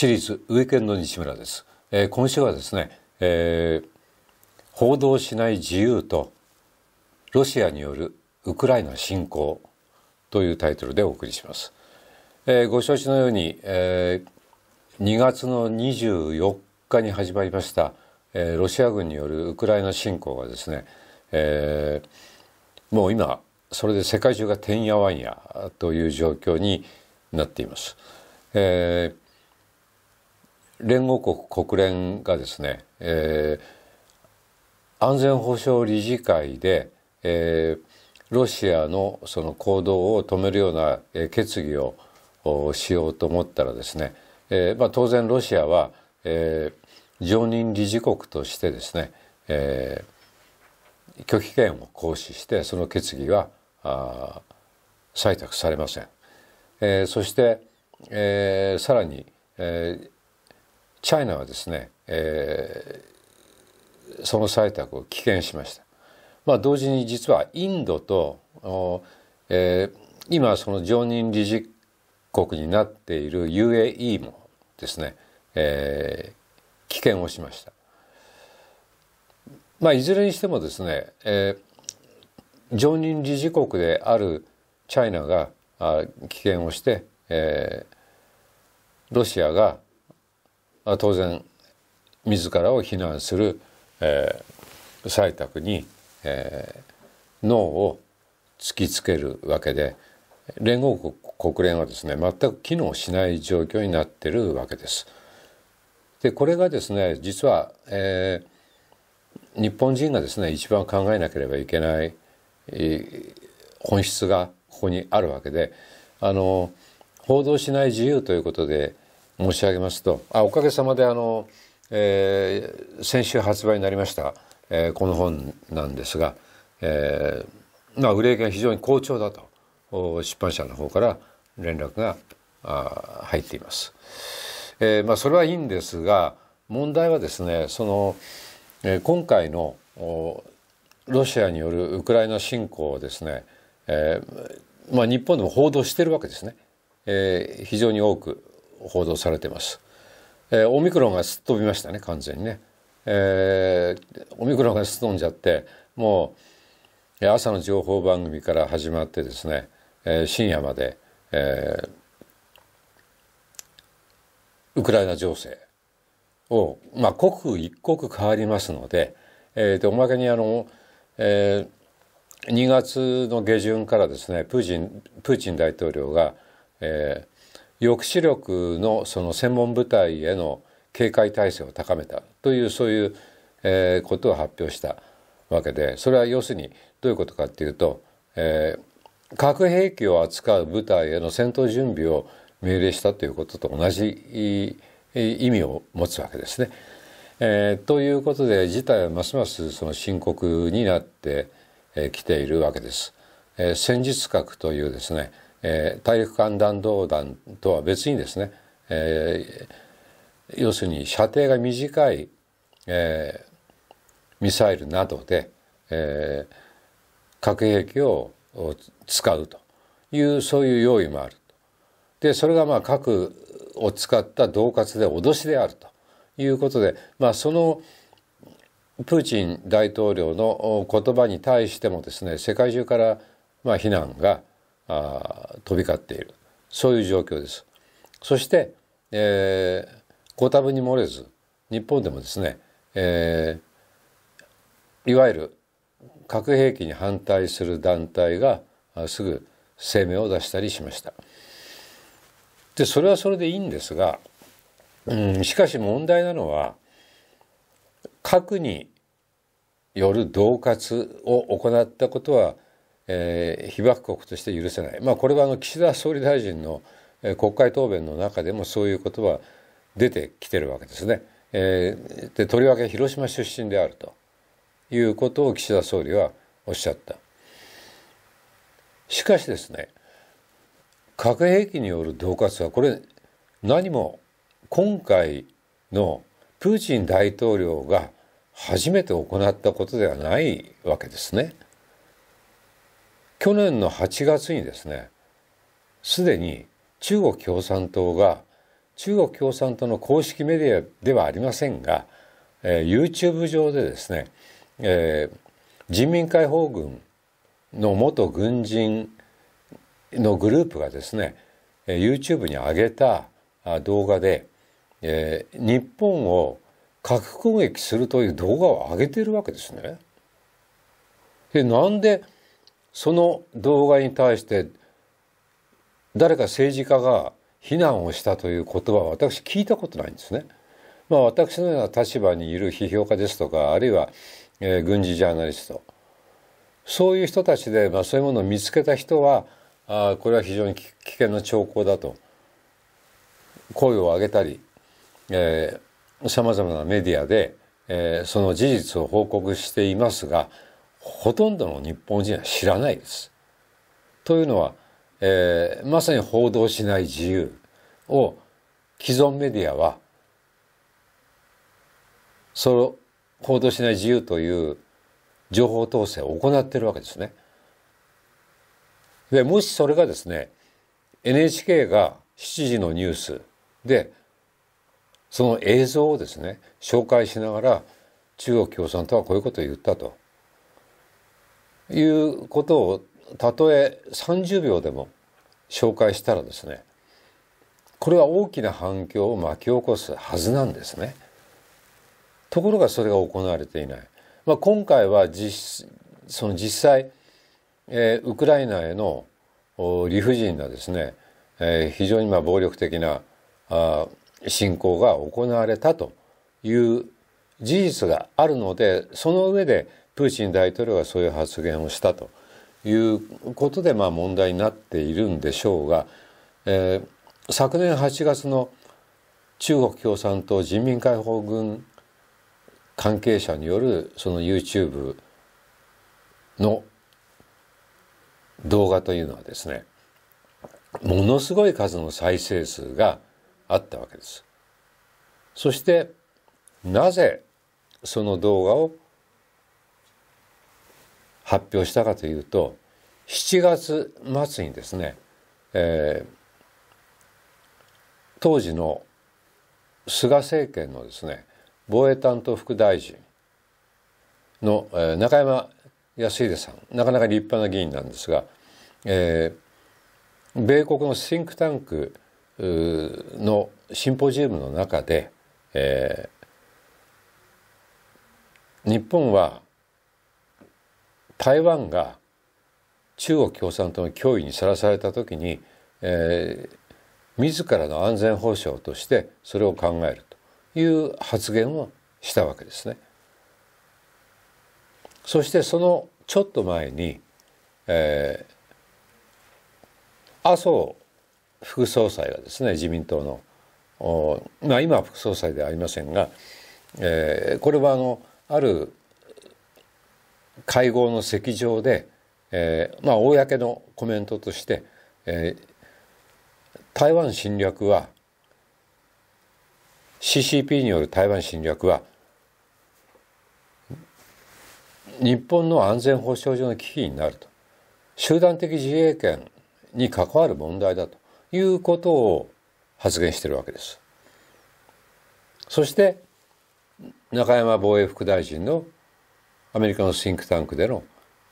シリーズ上ーの西村です、えー、今週はですね、えー、報道しない自由とロシアによるウクライナ侵攻というタイトルでお送りします、えー、ご承知のように、え2月の24日に始まりました、えロシア軍によるウクライナ侵攻がですね、えもう今それで世界中がてんやわんやという状況になっています。えー連合国国連がですね、えー、安全保障理事会で、えー、ロシアのその行動を止めるような、決議をしようと思ったらですね、えーまあ、当然ロシアは、えー、常任理事国としてですね、えー、拒否権を行使してその決議は採択されません。えー、そして、えー、さらに、えー、チャイナはですね、えー、その採択を棄権しました。まあ、同時に実はインドと、えー、今その常任理事国になっている UAE もですね、えー、棄権をしました。まあ、いずれにしてもですね、えー、常任理事国であるチャイナが棄権をして、えー、ロシアがあ当然自らを非難する、えー、採択に、えー、脳を突きつけるわけで連合国国連はですね全く機能しない状況になってるわけです。でこれがですね実は、えー、日本人がですね一番考えなければいけない、えー、本質がここにあるわけであの報道しない自由ということで、申し上げますとあおかげさまであの、えー、先週発売になりました、えー、この本なんですが、えー、まあ、売れ行きが非常に好調だと出版社の方から連絡があ入っています。えー、まあ、それはいいんですが問題はですねその、えー、今回のおロシアによるウクライナ侵攻をですね、えーまあ、日本でも報道してるわけですね、えー、非常に多く報道されてます。えー、オミクロンがすっ飛びましたね完全にね、えー、オミクロンがすっ飛んじゃってもう朝の情報番組から始まってですね、えー、深夜まで、えウクライナ情勢を、まあ、刻一刻変わりますので,、えー、でおまけにあの、え2月の下旬からですねプーチンプーチン大統領が、えー、抑止力のその専門部隊への警戒態勢を高めたというそういう、ことを発表したわけでそれは要するにどういうことかっていうと、えー、核兵器を扱う部隊への戦闘準備を命令したということと同じ意味を持つわけですね。えー、ということで事態はますますその深刻になってき、ているわけです。えー、戦術核というですね、えー、大陸間弾道弾とは別にですね、えー、要するに射程が短い、えー、ミサイルなどで、えー、核兵器を使うというそういう用意もあるでそれがまあ核を使った恫喝で脅しであるということで、まあ、そのプーチン大統領の言葉に対してもですね世界中からまあ非難が、あ飛び交っているそういう状況です。そして、えー、ご多分に漏れず日本でもですね、えー、いわゆる核兵器に反対する団体がすぐ声明を出したりしました。でそれはそれでいいんですが、うん、しかし問題なのは核による恫喝を行ったことはえー、被爆国として許せない、まあ、これはあの岸田総理大臣の国会答弁の中でもそういうことは出てきてるわけですね。えー、でとりわけ広島出身であるということを岸田総理はおっしゃった。しかしですね核兵器による恫喝はこれ何も今回のプーチン大統領が初めて行ったことではないわけですね。去年の8月にですねすでに中国共産党が中国共産党の公式メディアではありませんが、えー、YouTube 上でですね、えー、人民解放軍の元軍人のグループがですね YouTube に上げた動画で、えー、日本を核攻撃するという動画を上げているわけですね。でなんでその動画に対して誰か政治家が非難をしたという言葉は私聞いたことないんですね。まあ、私のような立場にいる批評家ですとかあるいは、えー、軍事ジャーナリストそういう人たちで、まあ、そういうものを見つけた人はあこれは非常に危険な兆候だと声を上げたりさまざまなメディアで、えー、その事実を報告していますがほとんどの日本人は知らないです。というのは、えー、まさに報道しない自由を既存メディアはその報道しない自由という情報統制を行っているわけですね。でもしそれがですね NHK が7時のニュースでその映像をですね紹介しながら中国共産党はこういうことを言ったということをたとえ30秒でも紹介したらですねこれは大きな反響を巻き起こすはずなんですね。ところがそれが行われていない。まあ、今回は実その実際、えー、ウクライナへの理不尽なですね、えー、非常にまあ暴力的なあ侵攻が行われたという事実があるのでその上でプーチン大統領がそういう発言をしたということでまあ問題になっているんでしょうが、えー、昨年8月の中国共産党人民解放軍関係者によるその YouTube の動画というのはですねものすごい数の再生数があったわけです。そしてなぜその動画を発表したかというと7月末にですね、えー、当時の菅政権のですね防衛担当副大臣の、えー、中山康秀さんなかなか立派な議員なんですが、えー、米国のシンクタンクのシンポジウムの中で、えー、日本は台湾が中国共産党の脅威にさらされた時に、えー、自らの安全保障としてそれを考えるという発言をしたわけですね。そしてそのちょっと前に、えー、麻生副総裁がですね自民党のまあ、今は副総裁ではありませんが、えー、これはあのある会合の席上で、えー、まあ公のコメントとして、えー、台湾侵略は CCP による台湾侵略は日本の安全保障上の危機になると集団的自衛権に関わる問題だということを発言しているわけです。そして中山防衛副大臣のアメリカのシンクタンクでの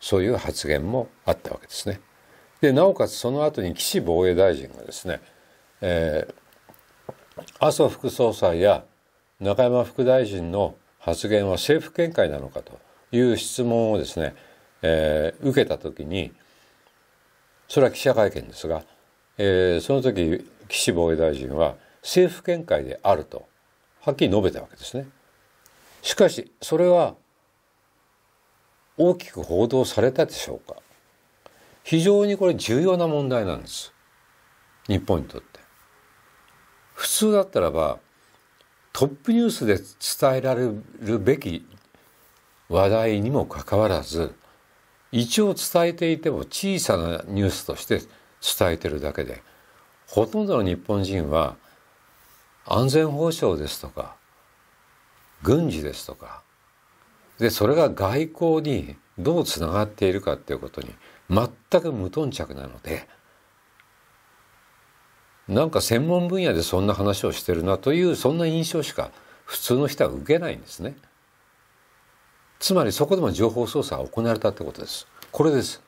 そういう発言もあったわけですね。でなおかつその後に岸防衛大臣がですね、えー、麻生副総裁や中山副大臣の発言は政府見解なのかという質問をですね、えー、受けた時にそれは記者会見ですが、えー、その時岸防衛大臣は政府見解であるとはっきり述べたわけですね。しかしそれは大きく報道されたでしょうか非常にこれ重要な問題なんです日本にとって普通だったらばトップニュースで伝えられるべき話題にもかかわらず一応伝えていても小さなニュースとして伝えてるだけでほとんどの日本人は安全保障ですとか軍事ですとかでそれが外交にどうつながっているかっていうことに全く無頓着なのでなんか専門分野でそんな話をしてるなというそんな印象しか普通の人は受けないんですね。つまりそこでも情報操作が行われたってことです。これです。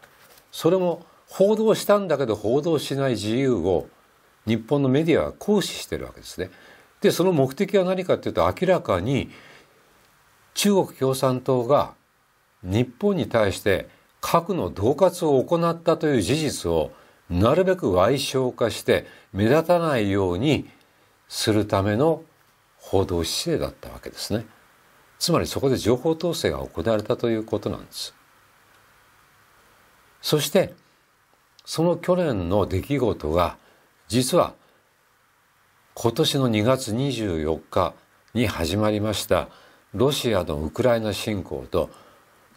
それも報道したんだけど報道しない自由を日本のメディアは行使してるわけですね。でその目的は何かっていうと明らかに中国共産党が日本に対して核の恫喝を行ったという事実をなるべく矮小化して目立たないようにするための報道姿勢だったわけですね。つまりそこで情報統制が行われたということなんです。そしてその去年の出来事が実は今年の2月24日に始まりましたロシアのウクライナ侵攻と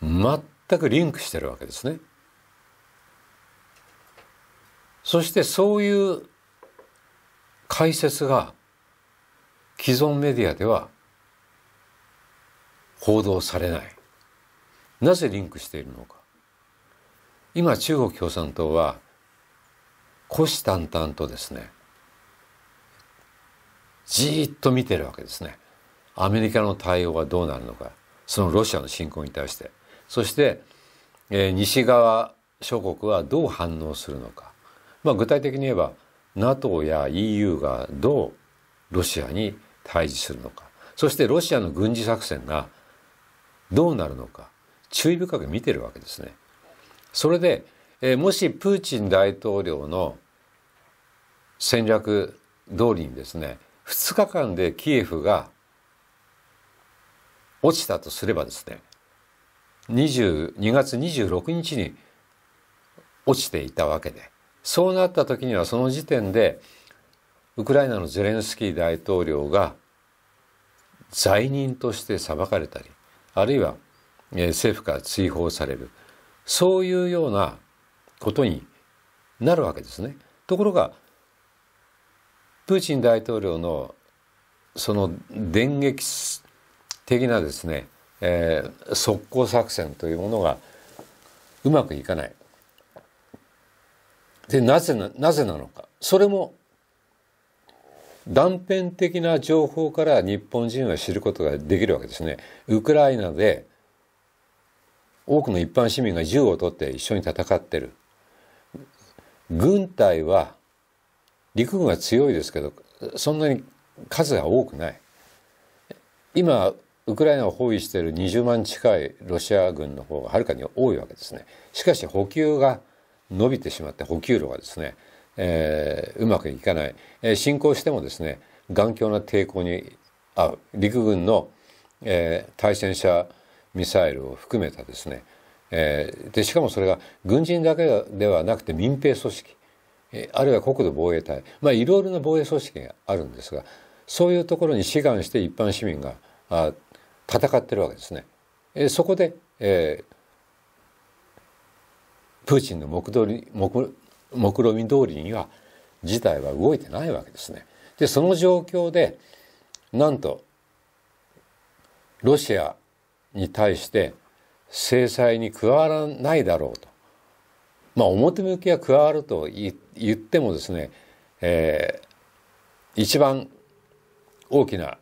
全くリンクしてるわけですね。そしてそういう解説が既存メディアでは報道されない。なぜリンクしているのか。今中国共産党は虎視眈々とですねじーっと見てるわけですね。アメリカの対応はどうなるのかそのロシアの侵攻に対してそして、えー、西側諸国はどう反応するのか、まあ、具体的に言えば NATO や EU がどうロシアに対峙するのかそしてロシアの軍事作戦がどうなるのか注意深く見てるわけですね。それで、えー、もしプーチン大統領の戦略通りにですね2日間でキエフが落ちたとすればですね22月26日に落ちていたわけでそうなった時にはその時点でウクライナのゼレンスキー大統領が罪人として裁かれたりあるいは政府から追放されるそういうようなことになるわけですね。ところがプーチン大統領のその電撃的なですね、えー、速攻作戦というものがうまくいかない。でなぜななぜなのかそれも断片的な情報から日本人は知ることができるわけですね。ウクライナで多くの一般市民が銃を取って一緒に戦ってる。軍隊は陸軍は強いですけどそんなに数が多くない。今ウクライナを包囲している20万近いロシア軍の方がはるかに多いわけですね。しかし補給が伸びてしまって補給路がですね、えー、うまくいかない、えー、進行してもですね頑強な抵抗に遭う陸軍の、えー、対戦車ミサイルを含めたですね、えー、でしかもそれが軍人だけではなくて民兵組織、えー、あるいは国土防衛隊、まあ、いろいろな防衛組織があるんですがそういうところに志願して一般市民があ戦ってるわけですね。えそこで、えー、プーチンの目論り目論見通りには事態は動いてないわけですね。でその状況でなんとロシアに対して制裁に加わらないだろうと、まあ、表向きは加わると言ってもですね、えー、一番大きな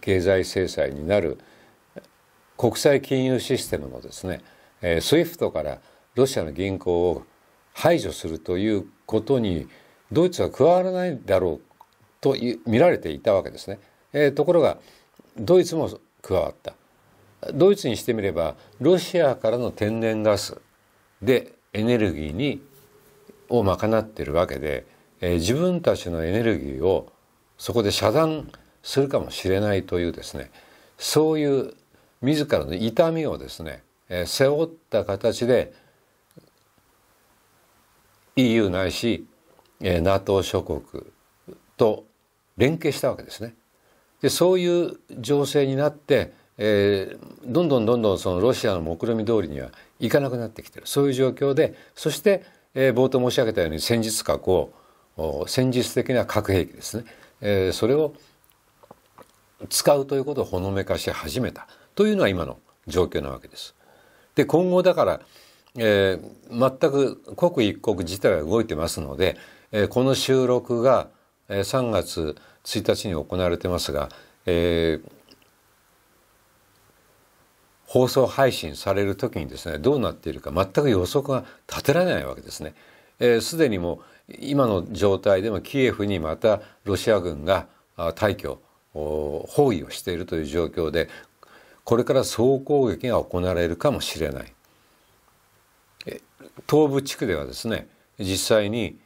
経済制裁になる国際金融システムのですね、えー、SWIFT からロシアの銀行を排除するということにドイツは加わらないだろうと見られていたわけですね。えー、ところがドイツも加わった。ドイツにしてみればロシアからの天然ガスでエネルギーにを賄っているわけで、えー、自分たちのエネルギーをそこで遮断するかもしれないというですねそういう自らの痛みをですね、えー、背負った形で EU ないし、えー、NATO 諸国と連携したわけですね。でそういう情勢になって、えー、どんどんどんどんそのロシアの目論見み通りにはいかなくなってきてるそういう状況でそして、えー、冒頭申し上げたように戦術核を戦術的な核兵器ですね、えー、それを使うということをほのめかし始めたというのは今の状況なわけです。で今後だから、えー、全く刻一刻自体は動いてますので、えー、この収録が、えー、3月1日に行われてますが、えー、放送配信される時にですねどうなっているか全く予測が立てられないわけですね。す、えー、で、にも今の状態でもキエフにまたロシア軍が退去包囲をしているという状況でこれから総攻撃が行われるかもしれない東部地区ではですね実際に、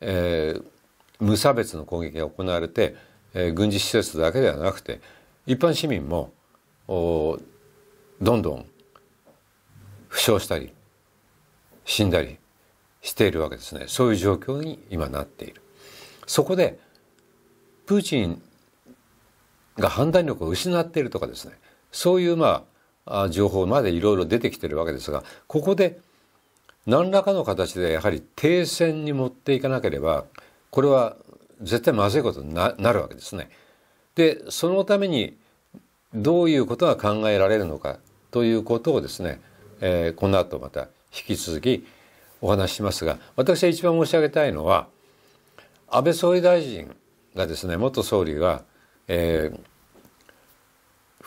えー、無差別の攻撃が行われて、えー、軍事施設だけではなくて一般市民もどんどん負傷したり死んだりしているわけですねそういう状況に今なっているそこでプーチンが判断力を失っているとかですねそういうまあ情報までいろいろ出てきてるわけですがここで何らかの形でやはり停戦に持っていかなければこれは絶対まずいことになるわけですね。でそのためにどういうことが考えられるのかということをですね、えー、この後また引き続きお話ししますが私は一番申し上げたいのは安倍総理大臣がですね元総理が、えー、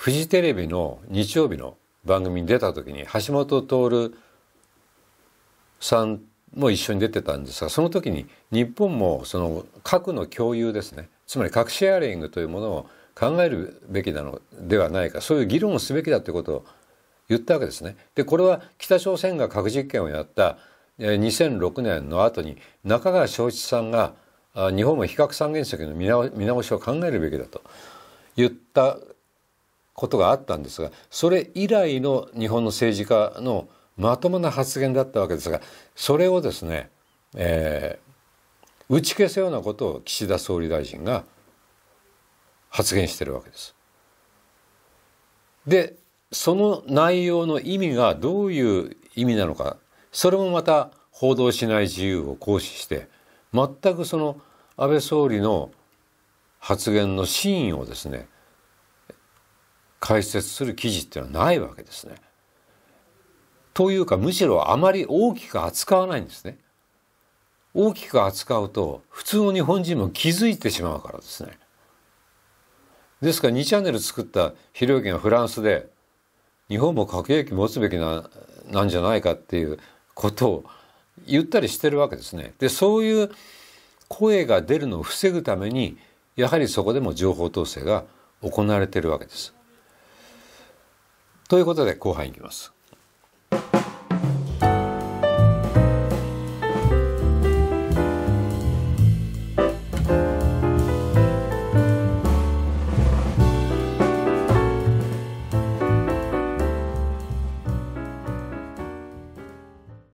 フジテレビの日曜日の番組に出た時に橋本徹さんも一緒に出てたんですがその時に日本もその核の共有ですねつまり核シェアリングというものを考えるべきなのではないかそういう議論をすべきだということを言ったわけですね。でこれは北朝鮮が核実験をやった2006年の後に中川翔一さんが日本も非核三原則の見直しを考えるべきだと言ったことがあったんですがそれ以来の日本の政治家のまともな発言だったわけですがそれをですね、えー、打ち消すようなことを岸田総理大臣が発言してるわけです。でその内容の意味がどういう意味なのかそれもまた報道しない自由を行使して全くその安倍総理の発言の真意をですね解説する記事っていうのはないわけですね。というかむしろあまり大きく扱わないんですね。大きく扱うと普通の日本人も気づいてしまうからですね。ですから2チャンネル作った広ろゆがフランスで日本も核兵器持つべきななんじゃないかっていうことを言ったりしてるわけですね。でそういう声が出るのを防ぐためにやはりそこでも情報統制が行われているわけです。ということで後半いきます。